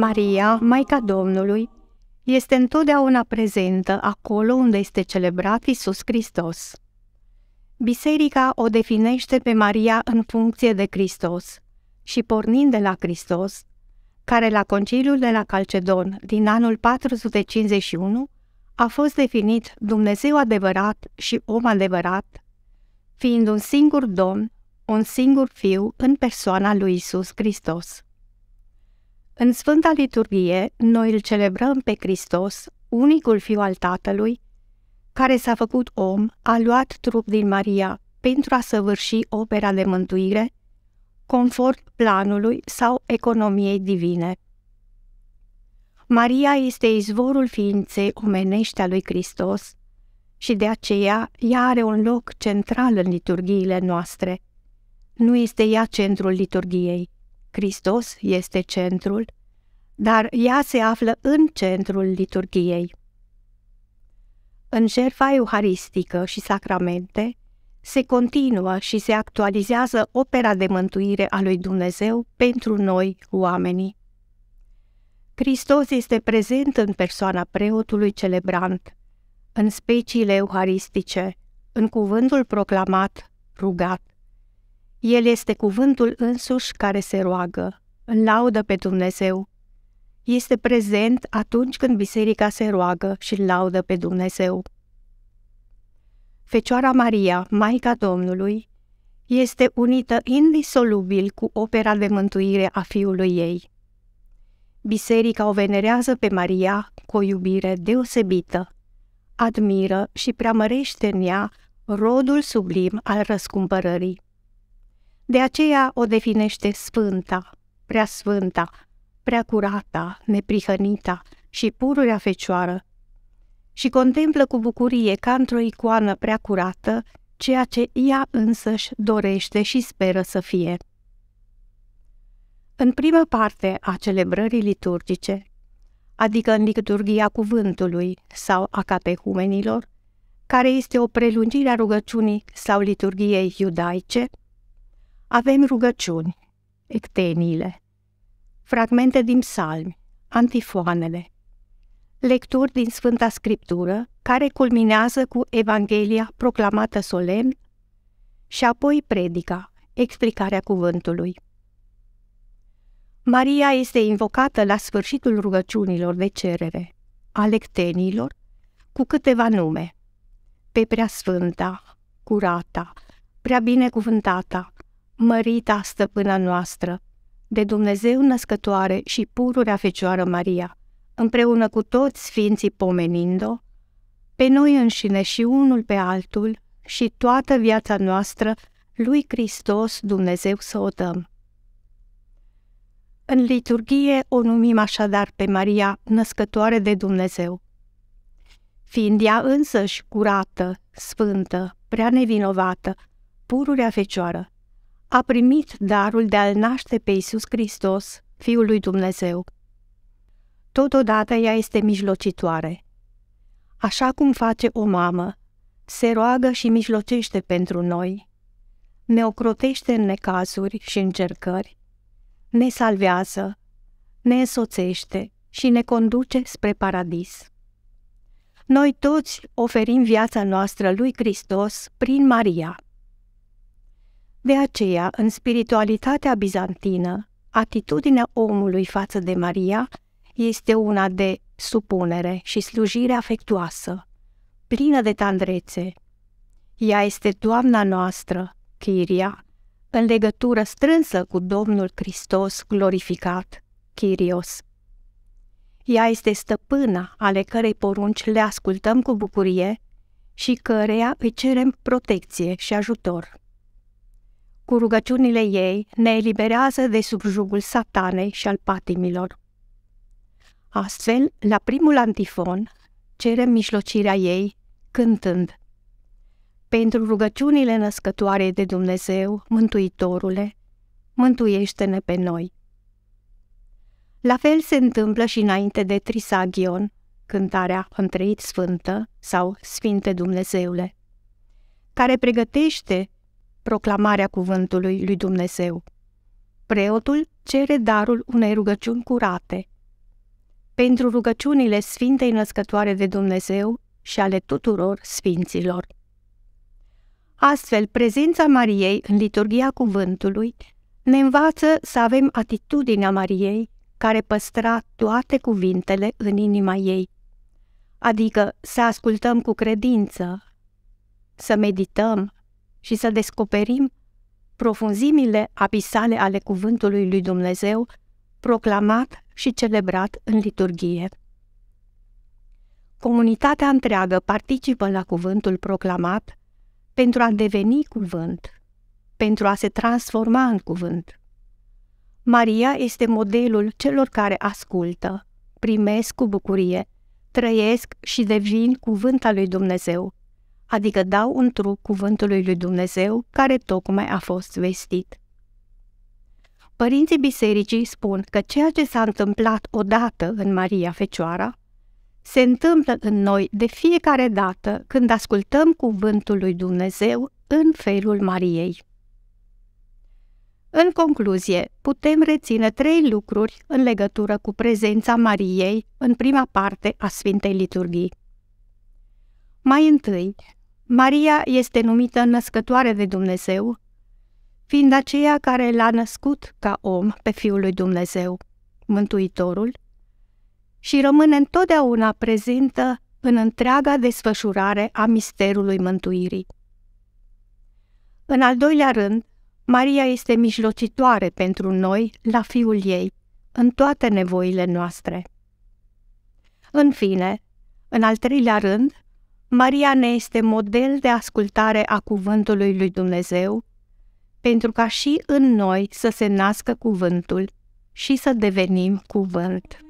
Maria, Maica Domnului, este întotdeauna prezentă acolo unde este celebrat Isus Hristos. Biserica o definește pe Maria în funcție de Hristos și pornind de la Hristos, care la Conciliul de la Calcedon din anul 451 a fost definit Dumnezeu adevărat și om adevărat, fiind un singur Domn, un singur Fiu în persoana lui Isus Hristos. În Sfânta Liturghie, noi îl celebrăm pe Hristos, unicul fiu al Tatălui, care s-a făcut om, a luat trup din Maria pentru a săvârși opera de mântuire, conform planului sau economiei divine. Maria este izvorul ființei omenește a lui Hristos și de aceea ea are un loc central în liturghiile noastre. Nu este ea centrul liturghiei. Hristos este centrul, dar ea se află în centrul liturgiei. În jertfa euharistică și sacramente se continuă și se actualizează opera de mântuire a lui Dumnezeu pentru noi, oamenii. Hristos este prezent în persoana preotului celebrant, în speciile euharistice, în cuvântul proclamat, rugat, el este cuvântul însuși care se roagă, în laudă pe Dumnezeu. Este prezent atunci când biserica se roagă și laudă pe Dumnezeu. Fecioara Maria, Maica Domnului, este unită indisolubil cu opera de mântuire a fiului ei. Biserica o venerează pe Maria cu o iubire deosebită, admiră și preamărește în ea rodul sublim al răscumpărării. De aceea o definește sfânta, prea sfânta, prea curată, neprihănită și pururea fecioară. Și contemplă cu bucurie ca într-o icoană prea curată ceea ce ea însăși dorește și speră să fie. În prima parte a celebrării liturgice, adică în liturgia cuvântului sau a catehumenilor, care este o prelungire a rugăciunii sau liturgiei iudaice, avem rugăciuni, ecteniile, fragmente din psalmi, antifoanele, lecturi din Sfânta Scriptură care culminează cu Evanghelia proclamată solemn și apoi predica, explicarea cuvântului. Maria este invocată la sfârșitul rugăciunilor de cerere, a lectenilor, cu câteva nume. Pe prea sfânta, curata, prea binecuvântata, mărita stăpâna noastră, de Dumnezeu născătoare și pururea Fecioară Maria, împreună cu toți sfinții pomenind-o, pe noi înșine și unul pe altul și toată viața noastră lui Hristos Dumnezeu să o dăm. În liturghie o numim așadar pe Maria, născătoare de Dumnezeu. Fiind ea însăși curată, sfântă, prea nevinovată, pururea fecioară, a primit darul de a-L naște pe Iisus Hristos, Fiul lui Dumnezeu. Totodată ea este mijlocitoare. Așa cum face o mamă, se roagă și mijlocește pentru noi, ne ocrotește în necazuri și încercări, ne salvează, ne însoțește și ne conduce spre paradis. Noi toți oferim viața noastră lui Hristos prin Maria. De aceea, în spiritualitatea bizantină, atitudinea omului față de Maria este una de supunere și slujire afectuoasă, plină de tandrețe. Ea este Doamna noastră, Chiria, în legătură strânsă cu Domnul Hristos glorificat, Chirios. Ea este stăpâna ale cărei porunci le ascultăm cu bucurie și căreia îi cerem protecție și ajutor cu rugăciunile ei, ne eliberează de subjugul satanei și al patimilor. Astfel, la primul antifon, cerem mijlocirea ei cântând Pentru rugăciunile născătoare de Dumnezeu, Mântuitorule, mântuiește-ne pe noi. La fel se întâmplă și înainte de Trisagion, cântarea Întreit Sfântă sau Sfinte Dumnezeule, care pregătește proclamarea cuvântului lui Dumnezeu. Preotul cere darul unei rugăciuni curate. Pentru rugăciunile Sfintei Născătoare de Dumnezeu și ale tuturor Sfinților. Astfel, prezența Mariei în liturgia cuvântului ne învață să avem atitudinea Mariei care păstra toate cuvintele în inima ei, adică să ascultăm cu credință, să medităm, și să descoperim profunzimile abisale ale cuvântului lui Dumnezeu proclamat și celebrat în liturghie. Comunitatea întreagă participă la cuvântul proclamat pentru a deveni cuvânt, pentru a se transforma în cuvânt. Maria este modelul celor care ascultă, primesc cu bucurie, trăiesc și devin cuvânt al lui Dumnezeu, adică dau un trup cuvântului lui Dumnezeu care tocmai a fost vestit. Părinții bisericii spun că ceea ce s-a întâmplat odată în Maria Fecioara se întâmplă în noi de fiecare dată când ascultăm cuvântul lui Dumnezeu în felul Mariei. În concluzie, putem reține trei lucruri în legătură cu prezența Mariei în prima parte a Sfintei Liturghii. Mai întâi, Maria este numită născătoare de Dumnezeu, fiind aceea care l-a născut ca om pe Fiul lui Dumnezeu, Mântuitorul, și rămâne întotdeauna prezentă în întreaga desfășurare a misterului mântuirii. În al doilea rând, Maria este mijlocitoare pentru noi la Fiul ei, în toate nevoile noastre. În fine, în al treilea rând, Maria ne este model de ascultare a cuvântului lui Dumnezeu, pentru ca și în noi să se nască cuvântul și să devenim cuvânt.